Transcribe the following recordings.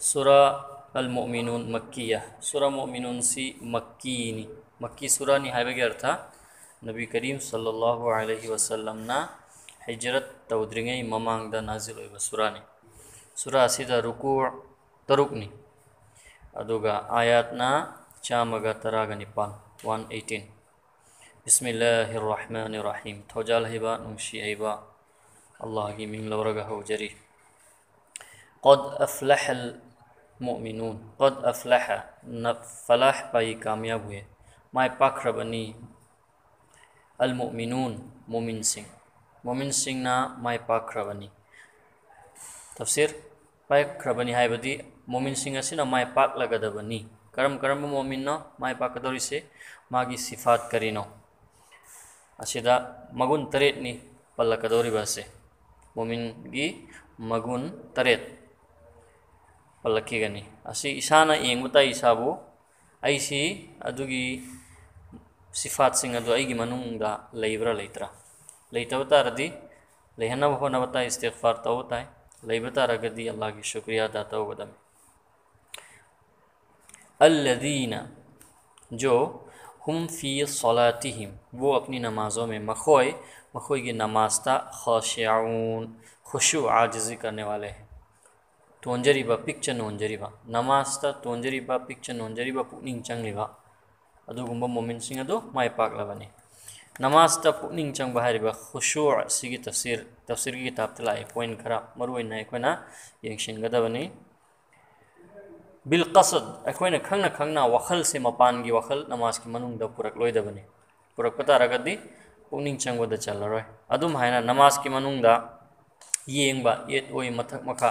surah al-mu'minun makkiyah surah mu'minun si makki ni મક્કી સુરાની હાઈવે અર્થા નબી કરીમ સલ્લાહુ અલહી વસલમના હિજરત તૌદ્રિંગઈ મમાંગદા નાઝિલ હોય સુરાની સુરા અસીદા રુકુ તરુકની અદુગા આયાતના ચામગા તરાગા નિપાન વન એટીન બિસ્મિલ્લાહ રહમાન રાહીમ થોજાલ હૈબા નુંશી હૈબા અલ્લાહગી મિંગ લવરગા હોજરી قد أفلح مؤمنون قد افلح فلاح پائی کامیاب ہوئے مائے پاک ربنی المؤمنون مومن سنگھ مومن سنگھ نا مائے پاک ربنی تفسیر پاک ربنی ہے بدی مومن سنگھ اسی نا مائے پاک لگا دبنی کرم کرم مومن نا مائے پاک دوری سے ماگی صفات کرینو اسیدا مگن تریت نی پلک دوری بسے مومن گی مگن تریت پلک کی گیان یا سفا لیتر تارے لیب ہوب تا اسٹیٹ فا تب تائ لو را رہا اللہ کی شکریہ ادا تبھی النا جو ہم فی سولہ تیم وو اپنی نمازوں میں مماز تشیاؤ خوشو آدی کرنے والے تونجیب پکچ نون جماز ٹون پکچ نون پکن چنلیب مومین ادو مائ پاک لوبانی نماز پکن چنب ہے تفسیر تفسیر کی تفصیل تبصر کی تاپت لائی پوئنٹ مرنا یال کسد اکونا کھنگ کھن وخل سے مپان کی وخل نماز کی پورل پورا ترگر پکنی چنبا چلرے امن نماز کیت ہو متکا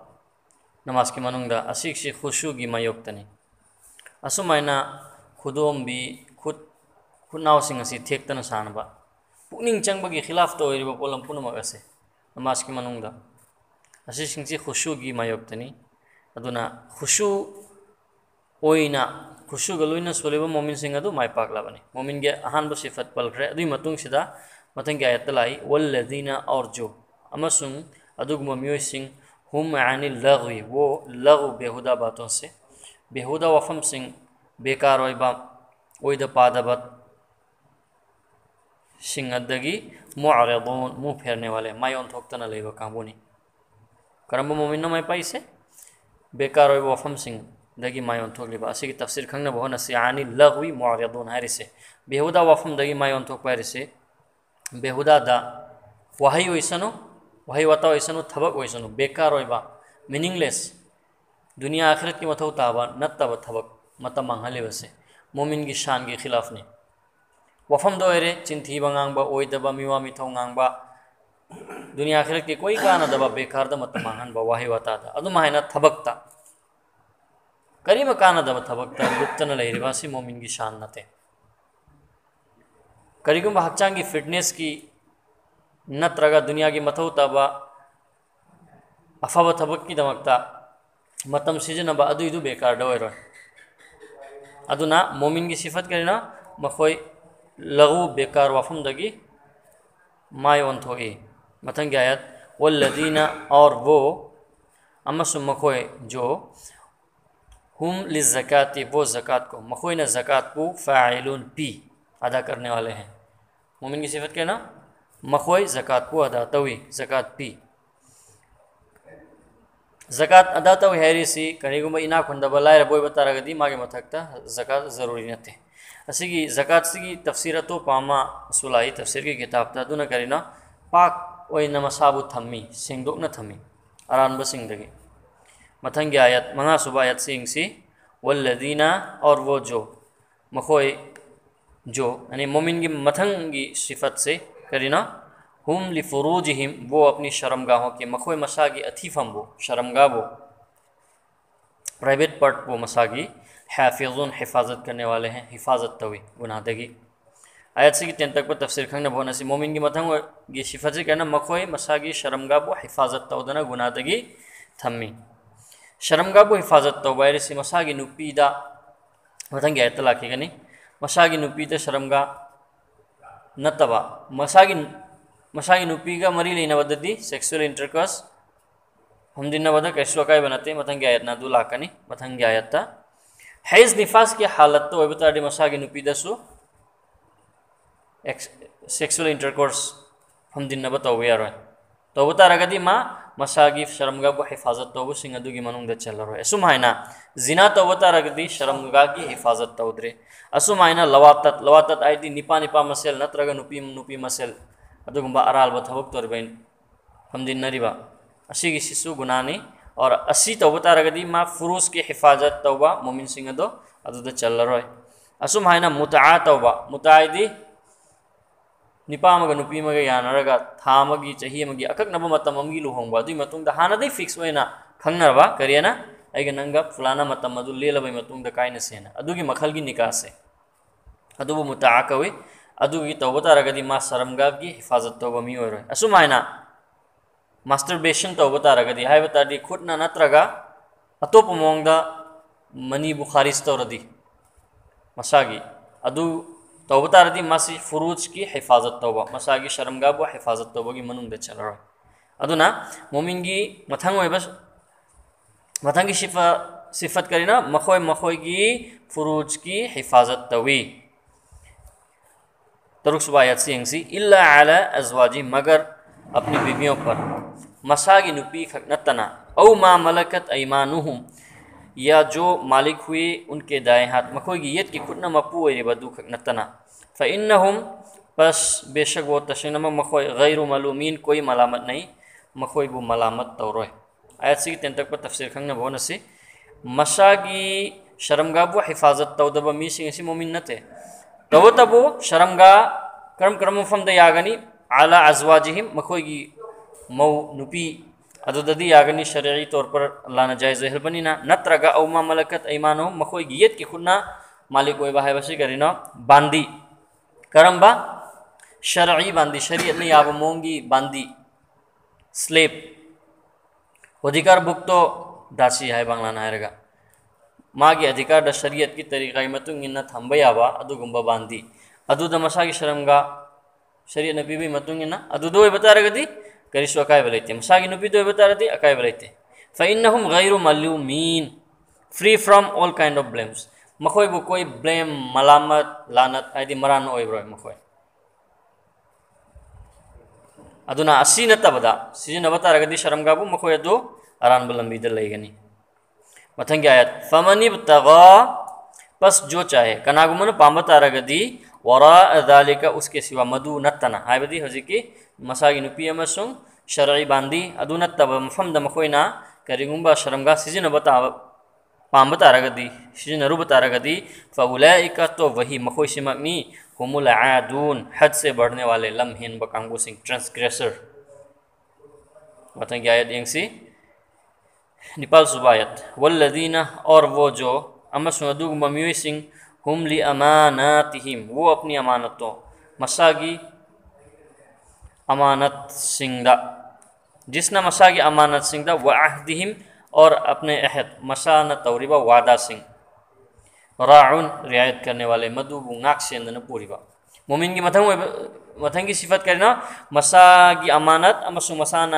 نماز کی سے خوشی کی مایکتنی اصمائنا خدو بھی خوشن سے تھیتنا سان پکن چنب کی خیلافت ہوگی پم پنک اچھے نماز کی خوشی کی مایکتنی اوشو خوشگ لو سولیب مومیسد مائ پاک مومی احانسی پل خرے اتنی متن کے آیت لائی ول لینی نر جو میسن ہم عن لغوی وہ لغو بےحدہ باتوں سے بےحدہ وفم سنگھ بے کار وبا وہ د پادبت سنگدگی معرضون منہ پھیرنے والے مائی اون تھوکتا نہ لے گا کامبونی کرم مومن میں پائی سے بے کار وبا وفم سنگھ دگی مایون تھوک لے با اسی کی تفسیر کھنگ نہ بہن سے عانی لغوی معرضون ہری سے بےحدہ وفم دگی مایون تھوک پہ سے بےحدہ دا وہی ہوئی سنو تھبک ویسن بیکار میننگ لیس دنیا آخرت کی تابا تا تب تھبک مانہلی بس بسے مومن کی کھلاف نہیں با اوئی دبا میوا بانب گانگ با دنیا آخرت کی کوئی کاندا بیکارد مانہ وہی وتا کریم کاندھ لوٹ مومی سان نتے کری گان فیٹنیس کی نٹرا دنیا کی موت افب تھک کیمکتا ادو بیکار ہورونا مومی صرف کئی نا مؤ بیکار واپگ مائنٹ متھن حا والذین اور او بوس مو جو ہوں لی جکا بو زونا زکاٹ کو فاعلون پی ادا کرنے والے ہیں مومی صرف کئی نا مخوی زکات کو ادا توی زکات پی زکات ادا توی حیری سی کنیگو ما اینا کھندہ با لائر بوئی بتا گدی ماگے متھکتا زکات ضروری نتے اسی کی زکات سی کی تو پاما سلائی تفسیر کی کتاب تا دو کرینا پاک وی نمسابو تھمی سنگ دوک نا تھمی اران بسنگ دگی متھنگی آیت منا صبح آیت سنگ سی والذین اور وہ جو مخوی جو یعنی مومن کی متھنگی صفت سے کرینا ہم لفروج ہم وہ اپنی شرمگاہوں کے مخوے مساگی اتیف ہم وہ شرمگاہ وہ پرائیویٹ پٹ وہ مساگی حافظون حفاظت کرنے والے ہیں حفاظت توی گناہ دگی آیت سے کی تین تک پر تفسیر کھنگ نبو نسی مومن کی مطمئن گی شفت سے کہنا مخوے مساگی شرمگاہ بو حفاظت تو دنا گناہ دگی تھمی شرمگاہ بو حفاظت تو بائر اسی مساگی نپیدہ مطمئن گی آیت اللہ کی گنی مساگی نپیدہ شرمگاہ نتوا مساگی مری لینا نتب مسا مسا گری سیکچویل اِنٹرکرس فمبا کئیس اقائب نتے متھن لاکنی لاکھ آیت تا حیز نفاس کی حالت تو ویبتا مساگی ہوا مساد سیکچل اِنٹرکس فمب تب یا مساگی شرمگا کو حفاظت تو گو سنگدو کی منونگ دے چل رو اسو مہینہ زنا تو وطا رکھ دی شرمگا کی حفاظت تو درے اسو مہینہ لواتت لواتت آئی دی نپا نپا مسئل نترگا نپی نپی مسئل ادو گمبا ارال بتا وقت اور بین ہم دین نریبا اسی کی سسو گناہ نی اور اسی تو وطا رکھ دی ما فروس کی حفاظت تو با مومن سنگدو ادو دے چل رو اسو مہینہ متعا تو با متعا دی نپمگپیمگ یا چاہم اکنو مم لوگ اتنا ہی فکس کھانا کھی ہیں نا ننگ فلانبئی کائنسے اگیل کی نکاسے اب موتا کوئی اگ ترگر حفاظت تب بھی ہوسمائنا مسٹربیسن ٹو ترگی ہوٹھ نترا اتو من منی خاریس تردی مسا توبہ تا ردی مسی فروج کی حفاظت توبہ مسا کی شرمگاہ بو حفاظت توبہ کی منون دے چل رہا ادونا مومن کی متھنگ ہوئے بس متھنگ کی شفا صفت کرینا مخوئے مخوئے کی فروج کی حفاظت توبی ترک سبا آیت سی انگسی اللہ علی ازواجی مگر اپنی بیویوں پر مسا کی نپی خکنتنا او ما ملکت ایمانوہم یا جو مالک ہوئے ان کے دائیں ہاتھ گی گیت کی کھٹنا مپو ایرے بدو خکنتنا فإنهم بس بشك وتشنما مخوي غير ملومين كوي ملامت نهي مخوي بو ملامت توروي آيات سيكي تنتك پر تفسير خنگنا بونا سي مساگي شرمگا بو حفاظت تو دبا مي سي سي مؤمن نته تو تبو شرمگا کرم کرم فم د ياغني على ازواجهم مخوي گي مو نوبي ꯑꯗꯨꯗꯗꯤ ꯌꯥꯒꯅꯤ ꯁꯔꯦꯒꯤ ꯇꯣꯔ ꯄꯔ ꯂꯥꯅ ꯖꯥꯏꯖ ꯍꯦꯜꯕꯅꯤꯅ ꯅꯠꯇ꯭ꯔꯒ ꯑꯧꯃꯥ ꯃꯂꯀꯠ ꯑꯩꯃꯥꯅꯣ ꯃꯈꯣꯏꯒꯤ ꯌꯦꯠꯀꯤ ꯈꯨꯠꯅ ꯃꯥꯂꯤꯛ ꯑꯣꯏꯕ ꯍꯥꯏꯕꯁꯤ ꯀꯔꯤꯅꯣ ꯕꯥꯟꯗꯤ کار بر باندی مونگی یا سلیپ سلپ بک تو داسی ہے ماں ہے آرگ مدکر شریعت کی ادو گمبا یاب ادو دا مسا سرمگ سریت نیبی ادب ہو رہا کریس اقائب بلائیتے مسا ہو رہی اقائب لے فئین ہم گئی رو ملو می فری فروم ال کائن اف بس مخوی بو کوئی بلیم ملامت لانت ہے دی مران اوئی بروئی مخوی ادونا اسی نتا بدا سیجی نبتا رگدی شرمگا بو مخوی دو اران بلنبی دل لئی گنی مطنگی آیت فمنی بتغا پس جو چاہے کناگو من پامتا رگدی ورا ذالک اس کے سوا مدو نتنا ہے بدی حضی کی مساگی نپی امسنگ شرعی باندی ادونا تب مفہم دا مخوی نا کریگن با شرمگا سیجی نبتا پام بتا رہا گدی شجو نرو بتا رہا گدی فاولائکا تو وہی مخوش مقمی ہم العادون حد سے بڑھنے والے لمحن بکانگو سنگ ٹرانسگریسر بتائیں کی آیت دیں سی نپال صبایت والذین اور وہ جو امس ندوگ ممیوی سنگ ہم لی اماناتہم وہ اپنی امانتوں مساگی امانت سنگ دا جسنا مساگی امانت سنگ دا وعہدہم اور اپنے عہد مسان توریبا وادا سنگھ راعن رعایت کرنے والے مدو ناک سے اندر پوری با مومن کی متھنگ متھنگ کی صفت کرنا مسا کی امانت امسو مسان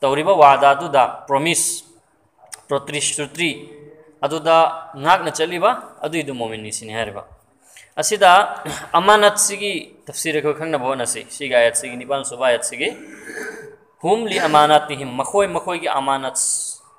توریبا وادا دو دا پرومیس پروتری شتری ادو دا ناک نہ چلی با ادو دو مومن نیسی نیاری با اسی دا امانت سگی تفسیر کو کھنگ نہ بھونا سی سی آیت سگی نیپان سبا آیت سگی ہم لی امانت نہیں مخوی مخوی کی امانت سگی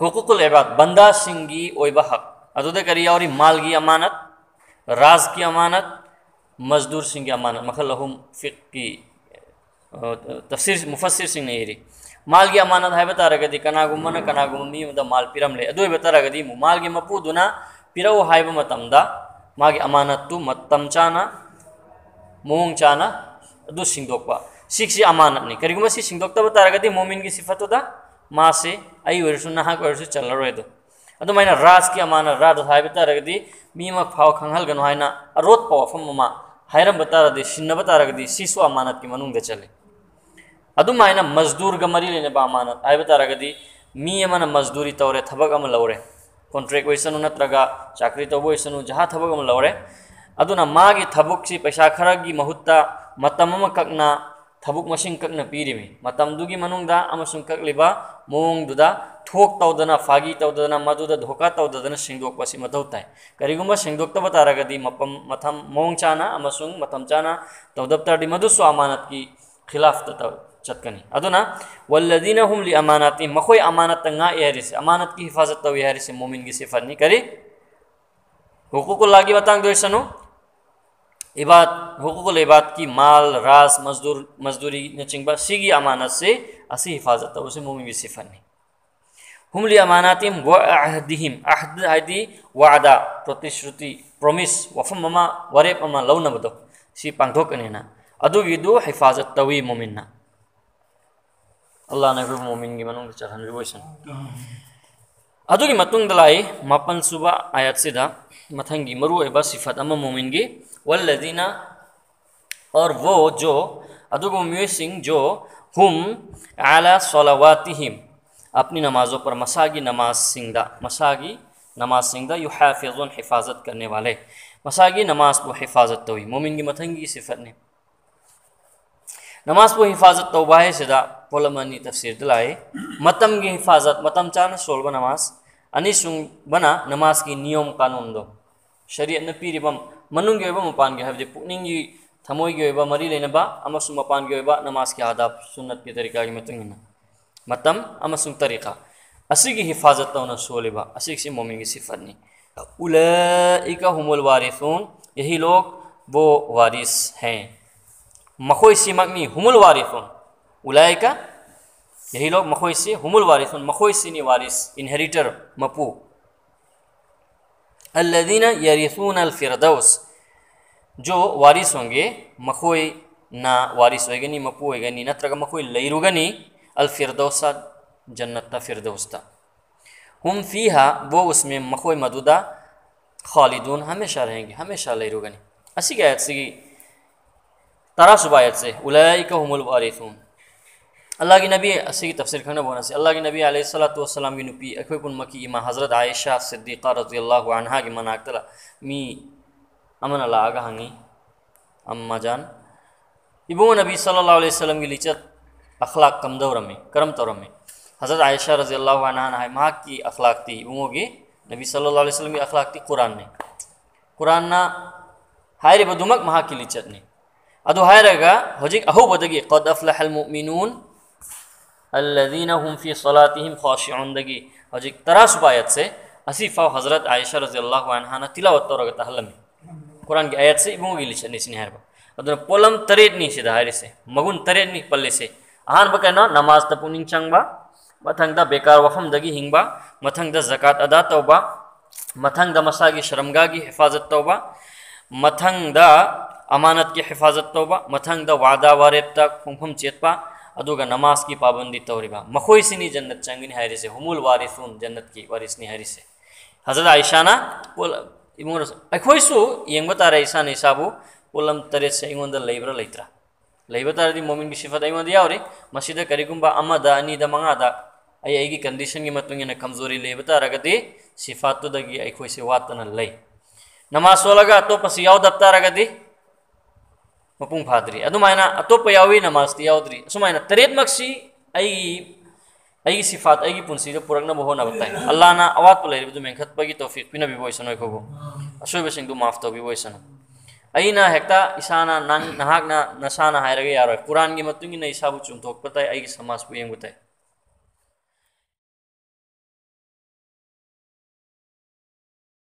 حقوق العباد بندہ سنگی اویبہ حق ادودے کریا اور مال کی امانت راز کی امانت مزدور سنگی امانت مخل لہم فق کی تفسیر مفسر سنگ نہیں رہی مال کی امانت ہے بتا رہا کہ کنا گمنا کنا گمنی دا مال پیرم لے ادوے بتا رہا کہ مال کی مپو دنا پیرو ہائی بمتم دا ماں کی امانت تو متم چانا مونگ چانا دو سنگ دوکوا سیکھ سی امانت نہیں کری گمہ سی سنگ دوکتا بتا رہا کہ مومن کی صفت ہو دا مع سے ہور چلر تو اما راج کی مان راج ہو رہا مو کھل گنو اروپ واقع ہورب تردی سنبر سو امانت کی چلی ابائن مزدور گریب امانت آرگی مزدوری ترے تھوکے کنٹریک ہوسنو نترا چاکری تب ہوسنو جہاں تبکے اُن کے تھب سے پیسہ خرگی مہت م تھبک کیری ککلیب مود تنا فای تنا مدد دھوکا مونگ چانا موت کئی چانا مو چھوس تب مدو سو امانت کی کھلافت لی وی مخوی امانت تنگا امت سے امانت کی حفاظت حیفاظت سے مومن کی مومی نہیں کری حقوق اللہ کی دو سنو عباد حقوق العباد کی راس راز مزدوری نچنگ با سیگی امانت سے اسی حفاظت تا اسے مومی بھی اس فن ہوں تھیم وا پر پرتیسروتی پرومیس وفم و ورے سی لوگ اس ادو ویدو حفاظت تاوی مومننا اللہ نو مومی چلسن ادوگی متنگ دلائی مپن سبا آیات سے دا متنگی مرو ایبا صفت اما مومن گی والذین اور وہ جو ادوگو میویسنگ جو ہم علی صلواتہم اپنی نمازوں پر مساگی نماز سنگ دا مساگی نماز سنگ دا یو حافظون حفاظت کرنے والے مساگی نماز پر حفاظت توی مومن کی متنگی صفت نے نماز پر حفاظت توبہ ہے سے پولمانی تفسیر دلائے متم کی حفاظت متم چان سول با نماز انی سنگ بنا نماز کی نیوم قانون دو شریعت نہ پیری بم منوں گے بم پان گے ہب جے پونی گی تھموی گے با مری لینے با اما مپان پان گے با نماز کی آداب سنت کے طریقہ کی متنگ نہ متم اما طریقہ اسی کی حفاظت تو نہ سولے با اسی کی مومن کی صفت نہیں اولئک هم الوارثون یہی لوگ وہ وارث ہیں مخوی سیمک نہیں ہم الوارثون اولائے کا یہی لوگ مخوصی ہم الوارث ان مخویسی نی وارث انہریٹر مپو الذین یریثون الفردوس جو وارث ہوں گے مخوی نا وارث ہوئے گنی مپو ہوئے گنی نترگا مخوی لیرو گنی الفردوس جنت فردوس تا ہم فیہا وہ اس میں مخوی مدودہ خالدون ہمیشہ رہیں گے ہمیشہ لیرو گنی اسی کہ آیت سے کی طرح سب آیت سے اولائیکہ ہم الوارثون اللہ کی نبی اسی تفسیر کھنے بونا سی اللہ کی نبی علیہ الصلوۃ والسلام کی نبی اکھے پن مکی ایمہ حضرت عائشہ صدیقہ رضی اللہ عنہا کی منا کتلا می امن اللہ آگا ہنگی اما جان ابو نبی صلی اللہ علیہ وسلم کی لیچت اخلاق کم دور میں کرم طور میں حضرت عائشہ رضی اللہ عنہا نہ ماہ کی اخلاق تھی ابو کی نبی صلی اللہ علیہ وسلم کی اخلاق تھی قرآن نے قرآن نا ہائر بدمک ماہ کی لیچت نے ادو ہائر گا ہوجک اہو بدگی قد افلح المؤمنون الذین هم فی صلاتهم خاشعون دگی اج ایک طرح سب سے اسی فا حضرت عائشہ رضی اللہ عنہ نا تلاوت تو رگتا حلمی قرآن کی آیت سے ابو گی لیچہ نیسی نہر با ادھر پولم نہیں نیسی دہائری سے مگن ترید نہیں پلے سے آن بکے نا نماز تپونین چنگ با متھنگ دا بیکار وفم دگی ہنگ با متھنگ دا زکاة ادا توبہ متھنگ دا مسا کی شرمگا کی حفاظت توبہ متھنگ دا امانت کی حفاظت توبہ متھنگ دا وعدہ وارے پتا کھنکھم چیت پا ادوگا نماز کی پابندی توریبا طور سنی جنت چنگنی سے حمول وارثون جنت کی وارثنی سے حضرت واریسنی ہزار اسا تا رہے عیسان عیسابو پولا ترے سے لیترا دی مومن کی لبھی دیا بھی مسجد یہد با اما دا انی دا دا ای ایگی کنڈیشن کمزوری لو ترگر صفا اکوئی سے و نماز سو لگا اتوش سے یاؤد ترگر مپ فادریما اتوپ یاؤ نماز یاؤدری سمائنا ترتمکسی پورک ہوبت آوٹ مینک بوفک پیسنو اسوبس معف تب بھی این ہا نہ نسا ہے یا چوک تائ ایگ سماج پوبت